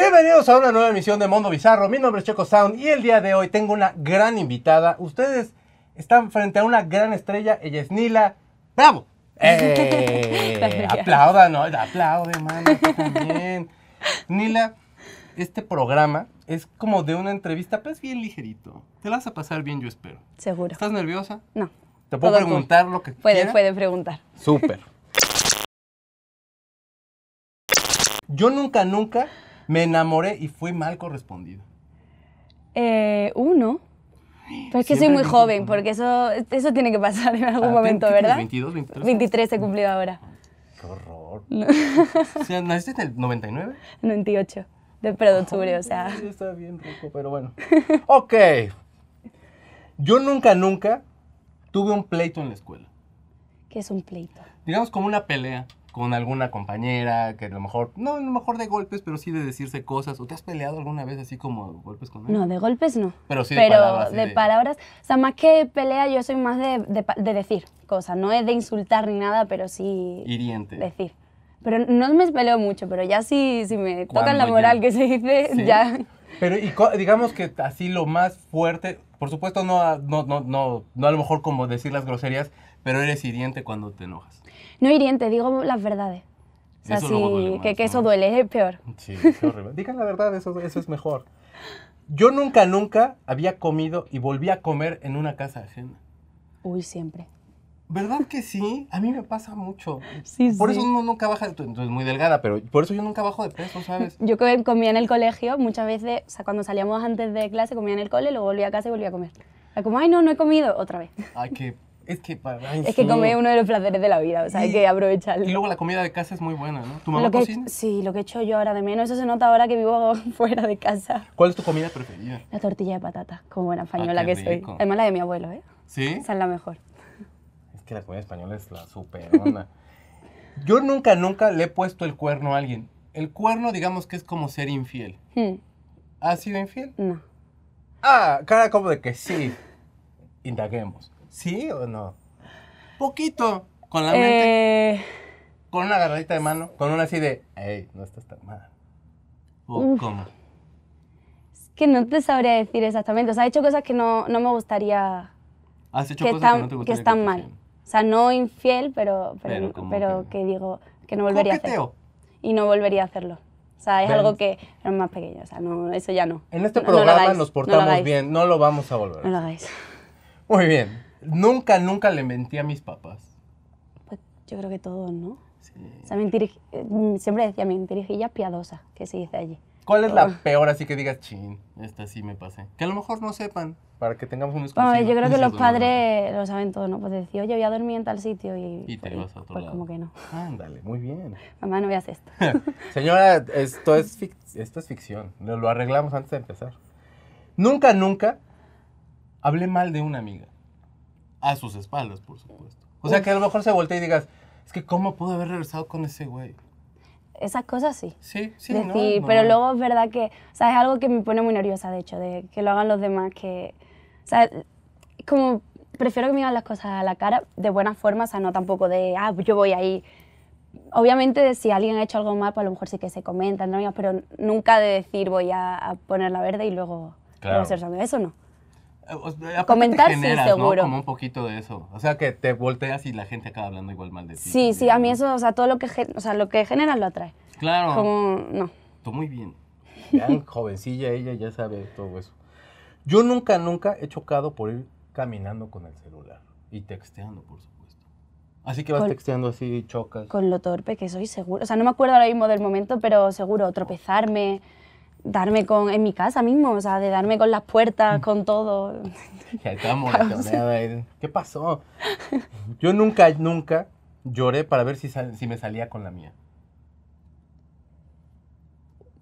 Bienvenidos a una nueva emisión de Mundo Bizarro. Mi nombre es Checo Sound y el día de hoy tengo una gran invitada. Ustedes están frente a una gran estrella. Ella es Nila. ¡Bravo! ¡Eh! aplauda, ¿no? Aplaude, mano. También. Nila, este programa es como de una entrevista, pero es bien ligerito. Te vas a pasar bien, yo espero. Seguro. ¿Estás nerviosa? No. ¿Te puedo preguntar lo que puede, quieras? pueden preguntar. Súper. Yo nunca, nunca me enamoré y fui mal correspondido. Eh, uno. Pero es que soy muy joven, porque eso, eso tiene que pasar en algún ah, momento, ¿verdad? 22, 23. 23 he cumplido ahora. ¡Qué horror! ¿naciste en el 99? 98, de, pero octubre, o sea. Está bien rico, pero bueno. ok. Yo nunca, nunca tuve un pleito en la escuela. ¿Qué es un pleito? Digamos como una pelea con alguna compañera, que a lo mejor, no a lo mejor de golpes, pero sí de decirse cosas. ¿O te has peleado alguna vez así como golpes con alguien? No, de golpes no. Pero sí de palabras. Pero de, palabras. O sea, más que pelea, yo soy más de, de, decir cosas. No es de insultar ni nada, pero sí. Hiriente. Decir. Pero no me peleo mucho, pero ya sí, si me tocan la moral que se dice, ya. Pero digamos que así lo más fuerte, por supuesto, no, ah, no, no, no, no a lo mejor como decir las groserías, pero eres hiriente cuando te enojas. No hiriente, digo las verdades. O sea, sí, que, eso duele, es peor. Sí, es horrible. Digan la verdad, eso, eso es mejor. Yo nunca, nunca había comido y volví a comer en una casa ajena. Uy, siempre. ¿Verdad que sí? A mí me pasa mucho. Sí, por eso uno nunca baja, tú eres muy delgada, pero por eso yo nunca bajo de peso, ¿sabes? Yo comía en el colegio muchas veces, o sea, cuando salíamos antes de clase comía en el cole, luego volvía a casa y volvía a comer. como, ay, no, no he comido, otra vez. Ay, que... Es que para... es que comer es uno de los placeres de la vida, o sea, hay que aprovecharlo. Y luego la comida de casa es muy buena, ¿no? ¿Tu mamá cocina? sí, lo que he hecho yo ahora de menos, eso se nota ahora que vivo fuera de casa. ¿Cuál es tu comida preferida? La tortilla de patata, como buena ah, española que rico. soy. Además la de mi abuelo, ¿eh? ¿Sí? Esa es la mejor que la comida española es la super Yo nunca, nunca le he puesto el cuerno a alguien. El cuerno, digamos que es como ser infiel. Hmm. ¿Has sido infiel? No. Ah, cara como de que sí. Indaguemos. ¿Sí o no? Poquito. Con la mente. Eh. Con una agarradita de mano. Con una así de, hey, no estás tan mal. cómo? Es que no te sabría decir exactamente. O sea, he hecho cosas que no, me gustaría. ¿Has hecho cosas que no te gustaría? Que están mal. O sea, no infiel, pero, pero, que digo que no volvería a hacerlo. Y no volvería a hacerlo. O sea, es algo que es más pequeño, o sea, no, eso ya no. En este programa nos portamos bien, no lo vamos a volver. No lo hagáis. Muy bien. Nunca, nunca le mentí a mis papás. Pues yo creo que todos, ¿no? Sí. O sea, eh, mm, siempre decía mentirijillas piadosa que se dice allí. ¿Cuál es la peor así que digas, chin, esta sí me pasé? Que a lo mejor no sepan, para que tengamos un exclusivo. No, yo creo que los padres lo saben todo, ¿no? Pues decía oye, voy a en tal sitio y... Y te ibas a otro pues, como que no. Ándale, muy bien. Mamá, no veas esto. Señora, esto es, es ficción. Lo, lo arreglamos antes de empezar. Nunca, nunca hablé mal de una amiga. A sus espaldas, por supuesto. O sea, que a lo mejor se voltea y digas, es que cómo pudo haber regresado con ese güey esas cosas sí. Sí, sí, Decir, Pero luego es verdad que, o es algo que me pone muy nerviosa, de hecho, de que lo hagan los demás, que, o sea, como prefiero que me digan las cosas a la cara de buena forma, o sea, no tampoco de, ah, yo voy ahí. Obviamente, si alguien ha hecho algo mal, pues a lo mejor sí que se comentan, ¿no? pero nunca de decir voy a, a poner la verde y luego, claro. Eso no. Eh, Comentar, generas, sí, seguro. ¿no? Como un poquito de eso. O sea, que te volteas y la gente acaba hablando igual mal de ti. Sí, sí, a mí eso, o sea, todo lo que, o sea, lo que generas lo atrae. Claro. Como, no. Tú muy bien. Ya jovencilla ella ya sabe todo eso. Yo nunca, nunca he chocado por ir caminando con el celular y texteando, por supuesto. Así que vas texteando así y chocas. Con lo torpe que soy, seguro. O sea, no me acuerdo ahora mismo del momento, pero seguro tropezarme darme con en mi casa mismo, o sea, de darme con las puertas, mm. con todo. Eh. ¿Qué pasó? Yo nunca, nunca lloré para ver si, si me salía con la mía.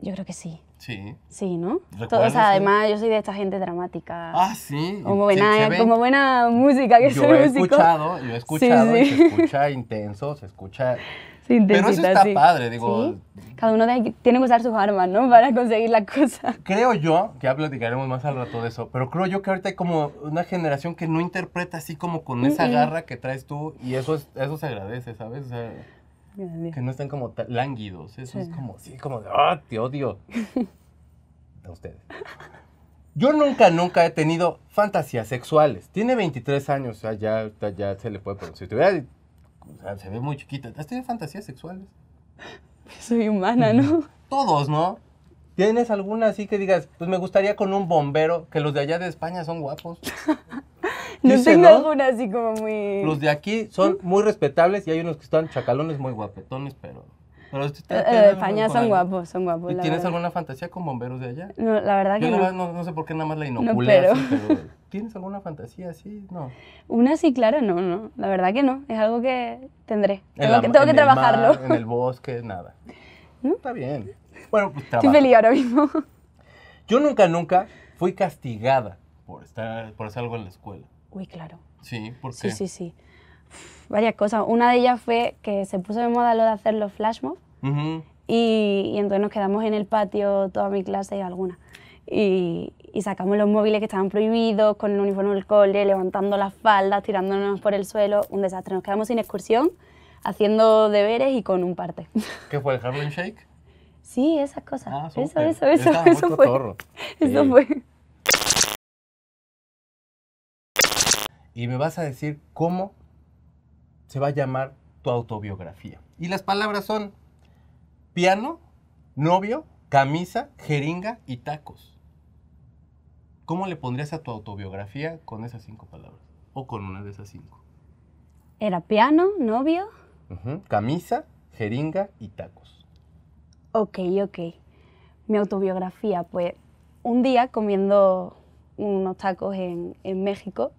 Yo creo que sí. Sí. Sí, ¿no? o sea, además yo soy de esta gente dramática. Ah, sí. Como buena, como buena música que yo he Escuchado, yo he escuchado, se escucha intenso, se escucha Pero eso está padre, digo. Cada uno tiene que usar sus armas, ¿no? Para conseguir la cosa. Creo yo, que ya platicaremos más al rato de eso, pero creo yo que ahorita hay como una generación que no interpreta así como con esa garra que traes tú y eso, es, eso se agradece, ¿sabes? que no están como lánguidos. Eso es como, sí, como de, ¡ah, te odio! A ustedes. Yo nunca, nunca he tenido fantasías sexuales. Tiene 23 años, o sea, ya, ya se le puede producir. Si o sea, se ve muy chiquita. ¿Has fantasías sexuales? Soy humana, ¿no? Todos, ¿no? ¿Tienes alguna así que digas, pues me gustaría con un bombero, que los de allá de España son guapos? no tengo alguna así como muy... Los de aquí son muy respetables y hay unos que están chacalones muy guapetones, pero... Los eh, eh, de España son guapos, son guapos. ¿Y tienes alguna fantasía con bomberos de allá? No, la verdad que no. Yo no, sé por qué nada más la inoculé pero ¿Tienes alguna fantasía así? No. Una sí, claro, no, no. La verdad que no. Es algo que tendré. Tengo que, tengo que trabajarlo. en el bosque, nada. Está bien. Bueno, pues trabajo. Estoy feliz ahora mismo. Yo nunca, nunca fui castigada por, estar, por hacer algo en la escuela. Uy, claro. Sí, ¿por qué? Sí, sí, sí. varias cosas. Una de ellas fue que se puso de moda lo de hacer los flash mobs. y, y entonces nos quedamos en el patio toda mi clase y alguna. Y, y sacamos los móviles que estaban prohibidos, con el uniforme del cole, levantando las faldas, tirándonos por el suelo, un desastre. Nos quedamos sin excursión, haciendo deberes y con un parte. ¿Qué fue el Harlem Shake? Sí, esas cosas. Ah, eso, eso, eso, eso, fue. Eso fue. Y me vas a decir cómo se va a llamar tu autobiografía. Y las palabras son piano, novio, camisa, jeringa y tacos. ¿Cómo le pondrías a tu autobiografía con esas cinco palabras? O con una de esas cinco. Era piano, novio. Camisa, jeringa y tacos. Ok, ok. Mi autobiografía, pues un día comiendo unos tacos en, en México,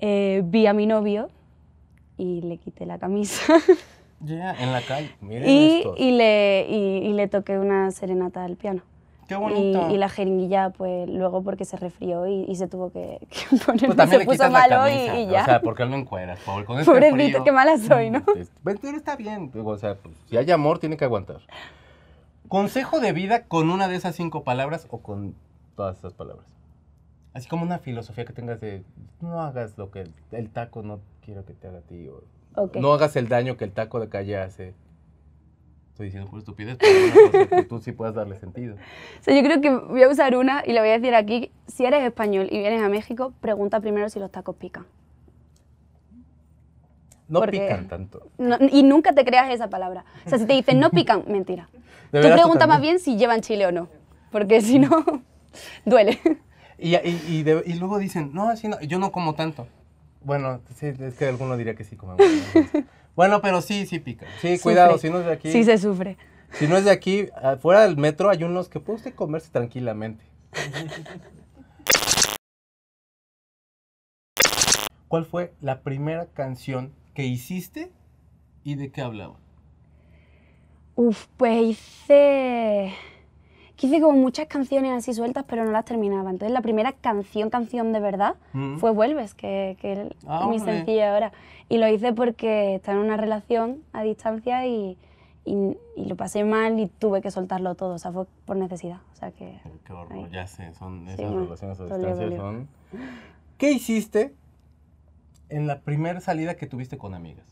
eh, vi a mi novio y le quité la camisa. Ya, en la calle. y, le, y le toqué una serenata al piano. Qué bonito. Y, la jeringuilla, pues luego porque se refrió y, se tuvo que, pues poner. se puso malo y, ya. O sea, ¿por qué no encueras? Paul, con este Pobrecito, qué mala soy, ¿no? Mm, pues, pues, pero está bien. O sea, si hay amor, tiene que aguantar. Consejo de vida con una de esas cinco palabras o con todas esas palabras. Así como una filosofía que tengas de no hagas lo que el, taco no quiero que te haga a ti. No hagas el daño que el taco de calle hace estoy diciendo por estupidez, pero pues, tú sí puedes darle sentido. O sea, yo creo que voy a usar una y le voy a decir aquí. Si eres español y vienes a México, pregunta primero si los tacos pican. No pican tanto. y nunca te creas esa palabra. O sea, si te dicen no pican, mentira. Tú pregunta más bien si llevan chile o no. Porque si no, duele. Y, luego dicen, no, así no, yo no como tanto. Bueno, sí, es que alguno diría que sí como. bueno, pero sí, sí pica. Sí, cuidado, si no es de aquí. Sí se sufre. Si no es de aquí, ah, fuera del metro hay unos que puede usted comerse tranquilamente. ¿Cuál fue la primera canción que hiciste y de qué hablaba? Uf, pues hice que hice como muchas canciones así sueltas, pero no las terminaba. Entonces la primera canción, canción de verdad, mm. fue Vuelves, que, que es ah, mi sencilla ahora. Y lo hice porque estaba en una relación a distancia y, y, lo pasé mal y tuve que soltarlo todo. O sea, fue por necesidad. O sea que... Qué horror, ya sé, son esas relaciones a distancia son... ¿Qué hiciste en la primera salida que tuviste con amigas?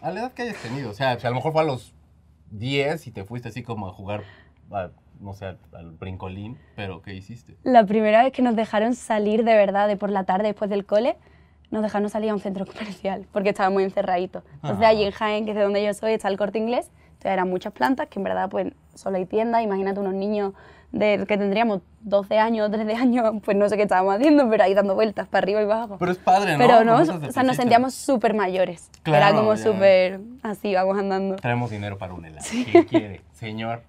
A la edad que hayas tenido, o sea, a lo mejor fue a los 10 y te fuiste así como a jugar no sé, al, brincolín, pero ¿qué hiciste? La primera vez que nos dejaron salir de verdad de por la tarde después del cole, nos dejaron salir a un centro comercial porque estaba muy encerradito. Entonces allí ah. en Jaén, que es de donde yo soy, está el corte inglés, entonces eran muchas plantas que en verdad pues solo hay tiendas, imagínate unos niños de, que tendríamos 12 años, 13 años, pues no sé qué estábamos haciendo, pero ahí dando vueltas para arriba y abajo. Pero es padre, ¿no? Pero no, o sea, nos sentíamos súper mayores. Claro, Era como súper así, vamos andando. Tenemos dinero para un helado. quiere? Señor.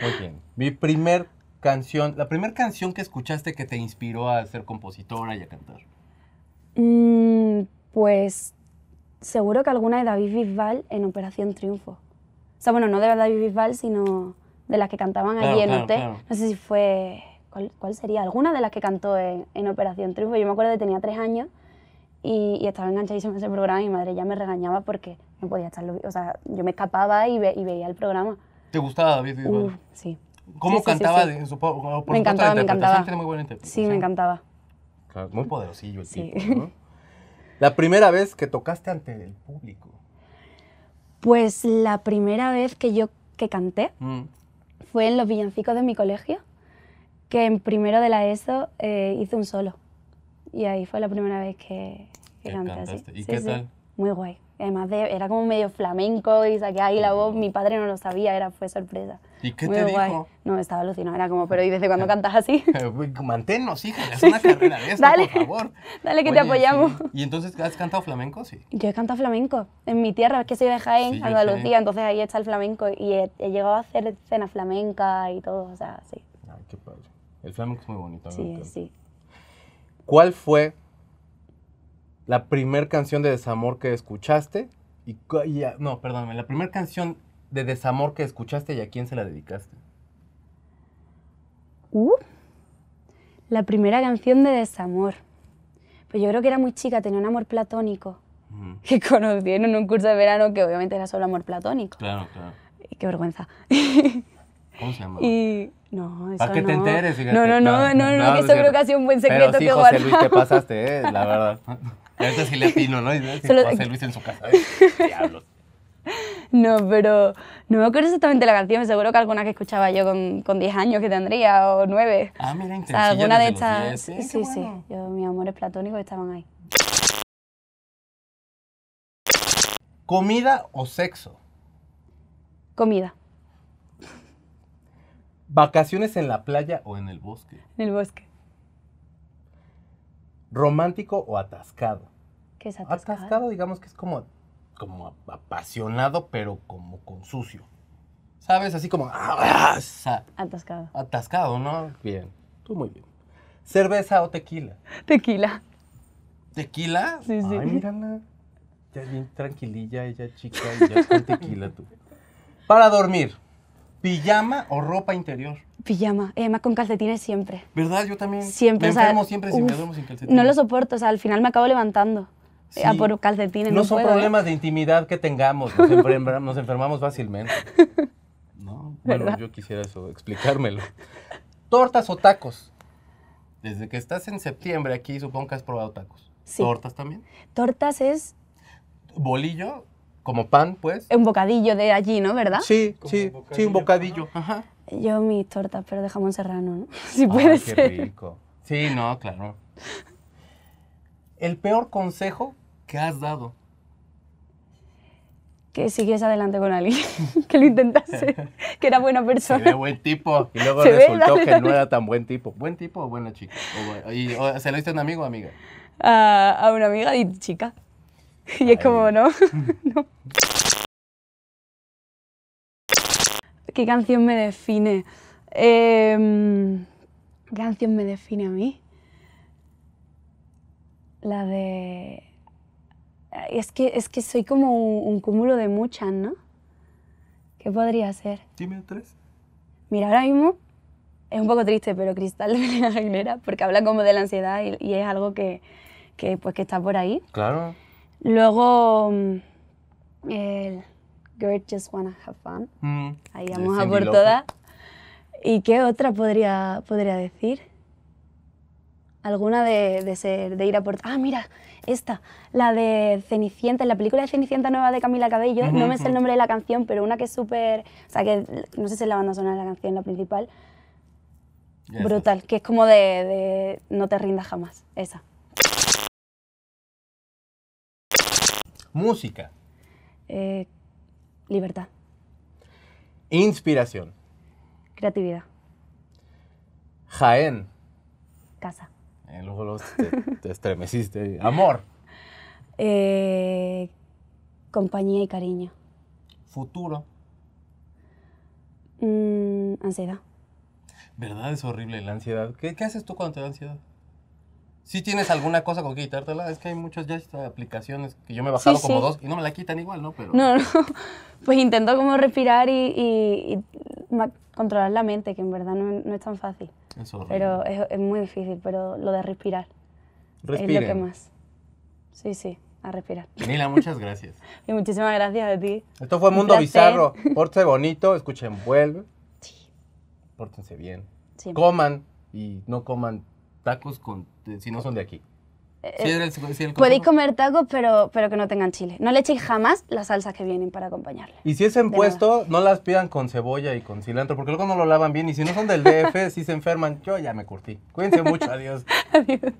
Muy bien. Mi primer canción, la primera canción que escuchaste que te inspiró a ser compositora y a cantar. Mm, pues seguro que alguna de David Bisbal en Operación Triunfo. O sea, bueno, no de David Bisbal, sino de las que cantaban allí en claro, No sé si fue. ¿cuál, sería? Alguna de las que cantó en, Operación Triunfo. Yo me acuerdo que tenía tres años y, estaba enganchadísima en ese programa y mi madre ya me regañaba porque no podía estarlo. O sea, yo me escapaba y veía el programa. ¿Te gustaba David sí. ¿Cómo cantaba? Sí, su, me encantaba, me encantaba. muy buena Sí, me encantaba. Claro, muy poderosillo el tipo, La primera vez que tocaste ante el público. Pues la primera vez que yo que canté mm. fue en los villancicos de mi colegio, que en primero de la ESO eh, hice un solo. Y ahí fue la primera vez que, que así. ¿Y qué tal? Muy guay además era como medio flamenco y saqué ahí la oh. voz, mi padre no lo sabía, era, fue sorpresa. ¿Y qué te dijo? No, estaba alucinado, era como, pero ¿y desde cuándo cantas así? Eh, manténnos, hija, es una carrera de esto, por favor. Dale que te apoyamos. ¿Y entonces has cantado flamenco? Sí. Yo he cantado flamenco, en mi tierra, es que soy de Jaén, Andalucía, entonces ahí está el flamenco y he, llegado a hacer escena flamenca y todo, o sea, sí. Ay, qué padre. El flamenco es muy bonito. Sí, sí. ¿Cuál fue la primer canción de desamor que escuchaste y, no, la primera canción de desamor que escuchaste y a quién se la dedicaste. Uh, la primera canción de desamor. Pues yo creo que era muy chica, tenía un amor platónico que conocí en un curso de verano que obviamente era solo amor platónico. Claro, claro. qué vergüenza. ¿Cómo se llama? Y no, eso Para que te enteres. No, no, no, no, que eso creo que ha sido un buen secreto pero sí, que José Luis, pasaste, eh, la verdad. Y ahorita sí le ¿no? Y Solo... Luis en su casa. Diablos. No, pero no me acuerdo exactamente la canción, seguro que alguna que escuchaba yo con, con 10 años que tendría, o 9. Ah, mira, o sea, alguna de estas... ¿eh? Sí, sí, sí. Yo, mis amores platónicos estaban ahí. ¿Comida o sexo? Comida. ¿Vacaciones en la playa o en el bosque? En el bosque romántico o atascado. ¿Qué es atascado? Atascado, digamos que es como, como apasionado, pero como con sucio. ¿Sabes? Así como... Ah, ah, ah, atascado. Atascado, ¿no? Bien. Tú muy bien. ¿Cerveza o tequila? Tequila. ¿Tequila? Sí, sí. Ay, mírala. Ya bien tranquililla ella, chica, y ya con tequila tú. Para dormir. ¿Pijama o ropa interior? Pijama, además eh, con calcetines siempre. ¿Verdad? Yo también. Siempre. Me siempre sin calcetines. No lo soporto, o sea, al final me acabo levantando. Eh, a por calcetines. No, son ¿eh? problemas de intimidad que tengamos, nos, enfermamos fácilmente. No, bueno, yo quisiera eso, explicármelo. ¿Tortas o tacos? Desde que estás en septiembre aquí, supongo que has probado tacos. ¿Tortas también? Tortas es... Bolillo como pan, pues. Un bocadillo de allí, ¿no? ¿Verdad? Sí, sí, un sí, un bocadillo. Ajá. Yo mis tortas, pero de jamón serrano, ¿no? Si ah, puede qué ser. Rico. Sí, no, claro. El peor consejo que has dado. Que sigues adelante con alguien, que lo intentase, que era buena persona. Que buen tipo y luego resultó que no era tan buen tipo. ¿Buen tipo o buena chica? ¿Se lo diste a un amigo o amiga? A, a una amiga y chica. Y es como, no, no. ¿Qué canción me define? Em, ¿Qué canción me define a mí? La de... Es que, es que soy como un, cúmulo de muchas, ¿no? ¿Qué podría ser? Dime tres. Mira, ahora mismo es un poco triste, pero Cristal de la Aguilera, porque habla como de la ansiedad y, es algo pues, que está por ahí. Claro. Luego, mm, el Girl Just Wanna Have Fun. Mm, Ahí vamos a por todas. ¿Y qué otra podría, podría decir? Alguna de, ser, de ir a por... Ah, mira, esta, la de Cenicienta, la película de Cenicienta nueva de Camila Cabello, no me sé el nombre de la canción, pero una que es súper... O sea, que no sé si es la banda sonora de la canción, la principal. Brutal, que es como de No te rindas jamás, esa. Música. Eh, libertad. Inspiración. Creatividad. Jaén. Casa. Eh, luego los te, estremeciste. Amor. Eh, compañía y cariño. Futuro. Mm, ansiedad. ¿Verdad? Es horrible la ansiedad. ¿Qué haces tú cuando te da ansiedad? Si tienes alguna cosa con que quitártela, es que hay muchas ya aplicaciones que yo me he bajado como dos y no me la quitan igual, ¿no? Pero... No, no, pues intento como respirar y, controlar la mente, que en verdad no, es tan fácil. Es pero es, muy difícil, pero lo de respirar es lo que más. Sí, sí, a respirar. Nila, muchas gracias. y muchísimas gracias a ti. Esto fue Mundo Bizarro. Pórtense bonito, escuchen, vuelve. Sí. Pórtense bien. Coman y no coman tacos con, eh, si no son de aquí. Eh, podéis comer tacos, pero, pero que no tengan chile. No le echéis jamás las salsas que vienen para acompañarle. Y si es en puesto, no las pidan con cebolla y con cilantro, porque luego no lo lavan bien. Y si no son del DF, si se enferman, yo ya me curtí. Cuídense mucho, adiós. adiós.